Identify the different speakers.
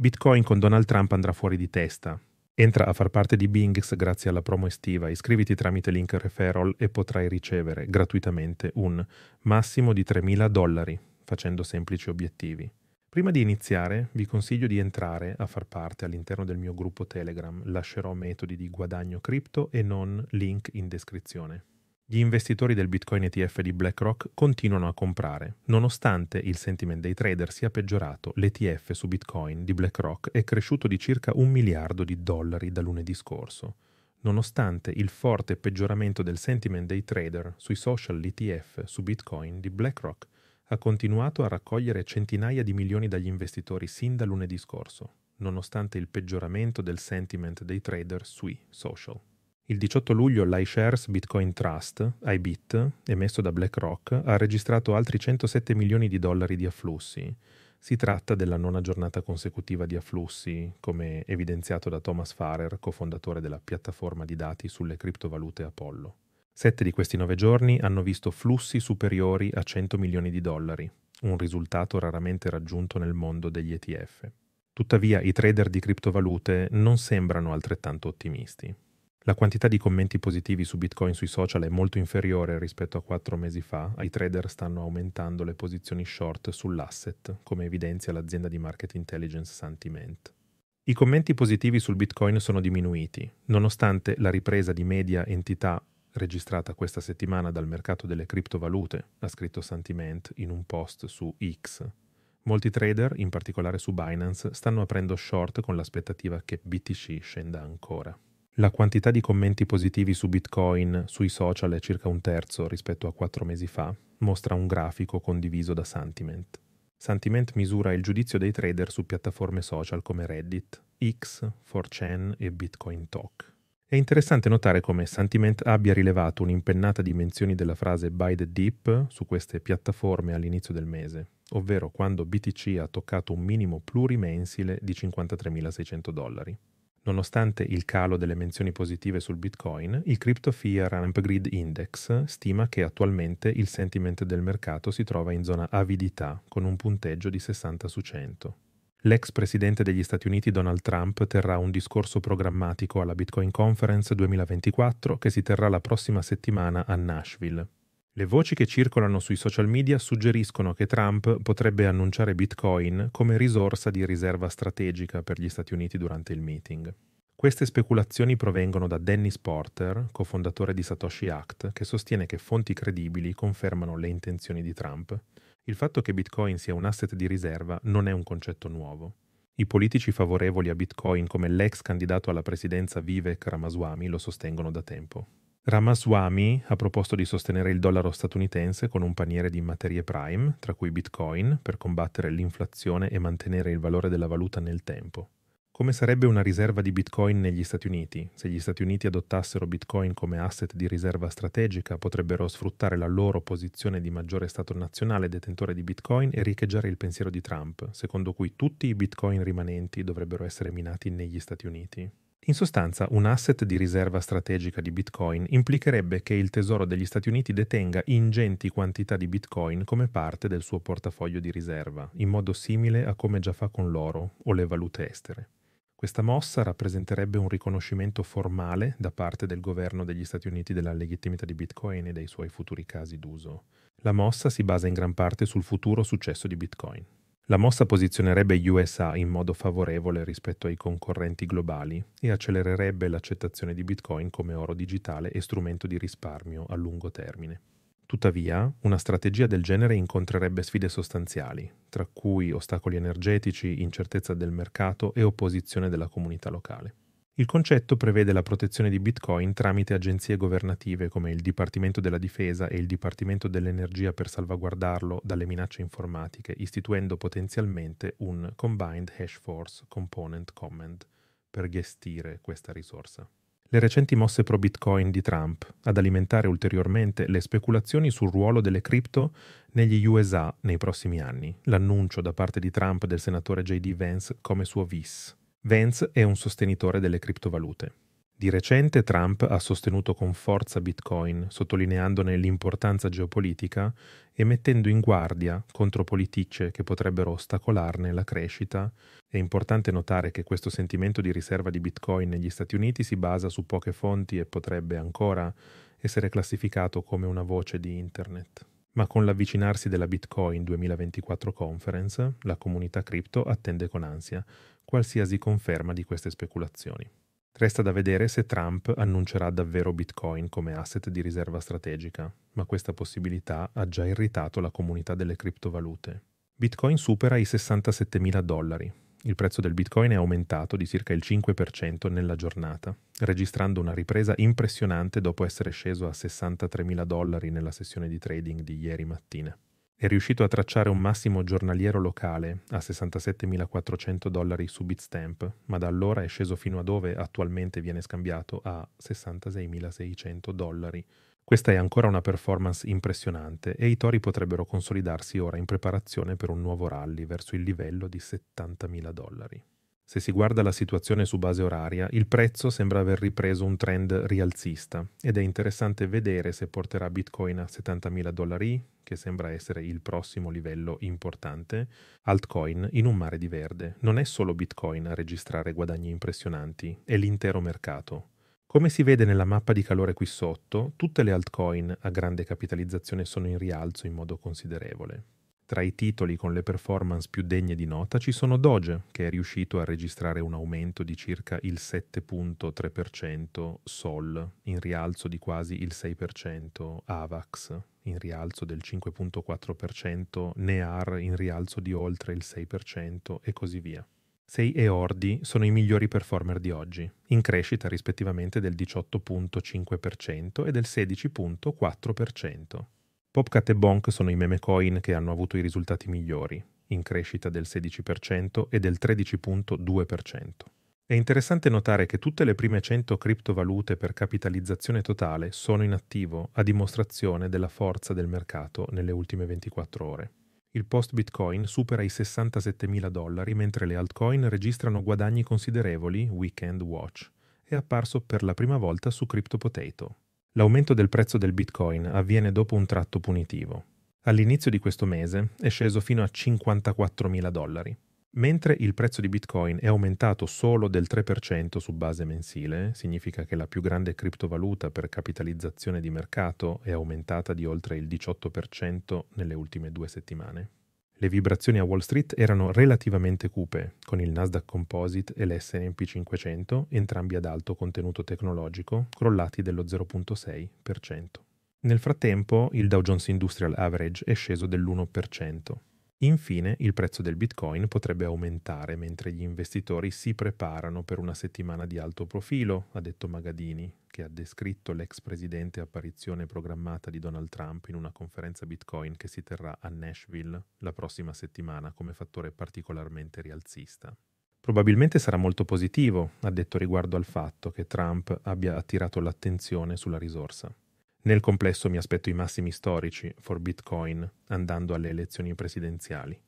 Speaker 1: Bitcoin con Donald Trump andrà fuori di testa. Entra a far parte di Bingx grazie alla promo estiva, iscriviti tramite link referral e potrai ricevere gratuitamente un massimo di 3.000 dollari facendo semplici obiettivi. Prima di iniziare vi consiglio di entrare a far parte all'interno del mio gruppo Telegram, lascerò metodi di guadagno cripto e non link in descrizione. Gli investitori del Bitcoin ETF di BlackRock continuano a comprare, nonostante il sentiment dei trader sia peggiorato. L'ETF su Bitcoin di BlackRock è cresciuto di circa un miliardo di dollari da lunedì scorso. Nonostante il forte peggioramento del sentiment dei trader sui social, l'ETF su Bitcoin di BlackRock ha continuato a raccogliere centinaia di milioni dagli investitori sin da lunedì scorso, nonostante il peggioramento del sentiment dei trader sui social. Il 18 luglio l'iShares Bitcoin Trust, IBIT, emesso da BlackRock, ha registrato altri 107 milioni di dollari di afflussi. Si tratta della nona giornata consecutiva di afflussi, come evidenziato da Thomas Farrer, cofondatore della piattaforma di dati sulle criptovalute Apollo. Sette di questi nove giorni hanno visto flussi superiori a 100 milioni di dollari, un risultato raramente raggiunto nel mondo degli ETF. Tuttavia i trader di criptovalute non sembrano altrettanto ottimisti. La quantità di commenti positivi su Bitcoin sui social è molto inferiore rispetto a quattro mesi fa. I trader stanno aumentando le posizioni short sull'asset, come evidenzia l'azienda di market intelligence Santiment. I commenti positivi sul Bitcoin sono diminuiti, nonostante la ripresa di media entità registrata questa settimana dal mercato delle criptovalute, ha scritto Santiment in un post su X. Molti trader, in particolare su Binance, stanno aprendo short con l'aspettativa che BTC scenda ancora. La quantità di commenti positivi su Bitcoin sui social è circa un terzo rispetto a quattro mesi fa, mostra un grafico condiviso da Sentiment. Sentiment misura il giudizio dei trader su piattaforme social come Reddit, X, 4chan e Bitcoin Talk. È interessante notare come Sentiment abbia rilevato un'impennata di menzioni della frase buy the dip su queste piattaforme all'inizio del mese, ovvero quando BTC ha toccato un minimo plurimensile di 53.600 dollari. Nonostante il calo delle menzioni positive sul Bitcoin, il Crypto Fear Ramp Grid Index stima che attualmente il sentiment del mercato si trova in zona avidità con un punteggio di 60 su 100. L'ex presidente degli Stati Uniti Donald Trump terrà un discorso programmatico alla Bitcoin Conference 2024 che si terrà la prossima settimana a Nashville. Le voci che circolano sui social media suggeriscono che Trump potrebbe annunciare Bitcoin come risorsa di riserva strategica per gli Stati Uniti durante il meeting. Queste speculazioni provengono da Dennis Porter, cofondatore di Satoshi Act, che sostiene che fonti credibili confermano le intenzioni di Trump. Il fatto che Bitcoin sia un asset di riserva non è un concetto nuovo. I politici favorevoli a Bitcoin come l'ex candidato alla presidenza Vivek Ramaswamy lo sostengono da tempo. Ramaswamy ha proposto di sostenere il dollaro statunitense con un paniere di materie prime, tra cui bitcoin, per combattere l'inflazione e mantenere il valore della valuta nel tempo. Come sarebbe una riserva di bitcoin negli Stati Uniti? Se gli Stati Uniti adottassero bitcoin come asset di riserva strategica, potrebbero sfruttare la loro posizione di maggiore stato nazionale detentore di bitcoin e riccheggiare il pensiero di Trump, secondo cui tutti i bitcoin rimanenti dovrebbero essere minati negli Stati Uniti. In sostanza, un asset di riserva strategica di Bitcoin implicherebbe che il Tesoro degli Stati Uniti detenga ingenti quantità di Bitcoin come parte del suo portafoglio di riserva, in modo simile a come già fa con l'oro o le valute estere. Questa mossa rappresenterebbe un riconoscimento formale da parte del governo degli Stati Uniti della legittimità di Bitcoin e dei suoi futuri casi d'uso. La mossa si basa in gran parte sul futuro successo di Bitcoin. La mossa posizionerebbe gli USA in modo favorevole rispetto ai concorrenti globali e accelererebbe l'accettazione di Bitcoin come oro digitale e strumento di risparmio a lungo termine. Tuttavia, una strategia del genere incontrerebbe sfide sostanziali, tra cui ostacoli energetici, incertezza del mercato e opposizione della comunità locale. Il concetto prevede la protezione di Bitcoin tramite agenzie governative come il Dipartimento della Difesa e il Dipartimento dell'Energia per salvaguardarlo dalle minacce informatiche, istituendo potenzialmente un Combined Hash Force Component Command per gestire questa risorsa. Le recenti mosse pro Bitcoin di Trump ad alimentare ulteriormente le speculazioni sul ruolo delle cripto negli USA nei prossimi anni, l'annuncio da parte di Trump del senatore JD Vance come suo vice Vance è un sostenitore delle criptovalute. Di recente Trump ha sostenuto con forza Bitcoin, sottolineandone l'importanza geopolitica e mettendo in guardia contro politicce che potrebbero ostacolarne la crescita. È importante notare che questo sentimento di riserva di Bitcoin negli Stati Uniti si basa su poche fonti e potrebbe ancora essere classificato come una voce di Internet. Ma con l'avvicinarsi della Bitcoin 2024 Conference, la comunità cripto attende con ansia qualsiasi conferma di queste speculazioni. Resta da vedere se Trump annuncerà davvero Bitcoin come asset di riserva strategica, ma questa possibilità ha già irritato la comunità delle criptovalute. Bitcoin supera i 67 mila dollari. Il prezzo del Bitcoin è aumentato di circa il 5% nella giornata, registrando una ripresa impressionante dopo essere sceso a 63 mila dollari nella sessione di trading di ieri mattina. È riuscito a tracciare un massimo giornaliero locale a 67.400 dollari su Bitstamp, ma da allora è sceso fino a dove attualmente viene scambiato a 66.600 dollari. Questa è ancora una performance impressionante e i tori potrebbero consolidarsi ora in preparazione per un nuovo rally verso il livello di 70.000 dollari. Se si guarda la situazione su base oraria, il prezzo sembra aver ripreso un trend rialzista ed è interessante vedere se porterà Bitcoin a 70.000 dollari, che sembra essere il prossimo livello importante, altcoin in un mare di verde. Non è solo Bitcoin a registrare guadagni impressionanti, è l'intero mercato. Come si vede nella mappa di calore qui sotto, tutte le altcoin a grande capitalizzazione sono in rialzo in modo considerevole. Tra i titoli con le performance più degne di nota ci sono Doge, che è riuscito a registrare un aumento di circa il 7.3%, Sol in rialzo di quasi il 6%, Avax in rialzo del 5.4%, Near in rialzo di oltre il 6% e così via. Sei e Ordi sono i migliori performer di oggi, in crescita rispettivamente del 18.5% e del 16.4%. Popcat e Bonk sono i meme coin che hanno avuto i risultati migliori, in crescita del 16% e del 13.2%. È interessante notare che tutte le prime 100 criptovalute per capitalizzazione totale sono in attivo, a dimostrazione della forza del mercato nelle ultime 24 ore. Il post Bitcoin supera i 67.000 dollari mentre le altcoin registrano guadagni considerevoli, Weekend Watch, è apparso per la prima volta su CryptoPotato, L'aumento del prezzo del Bitcoin avviene dopo un tratto punitivo. All'inizio di questo mese è sceso fino a 54.000 dollari. Mentre il prezzo di Bitcoin è aumentato solo del 3% su base mensile, significa che la più grande criptovaluta per capitalizzazione di mercato è aumentata di oltre il 18% nelle ultime due settimane. Le vibrazioni a Wall Street erano relativamente cupe, con il Nasdaq Composite e l'S&P 500, entrambi ad alto contenuto tecnologico, crollati dello 0.6%. Nel frattempo, il Dow Jones Industrial Average è sceso dell'1%. Infine, il prezzo del Bitcoin potrebbe aumentare mentre gli investitori si preparano per una settimana di alto profilo, ha detto Magadini, che ha descritto l'ex presidente apparizione programmata di Donald Trump in una conferenza Bitcoin che si terrà a Nashville la prossima settimana come fattore particolarmente rialzista. Probabilmente sarà molto positivo, ha detto riguardo al fatto che Trump abbia attirato l'attenzione sulla risorsa. Nel complesso mi aspetto i massimi storici for Bitcoin andando alle elezioni presidenziali.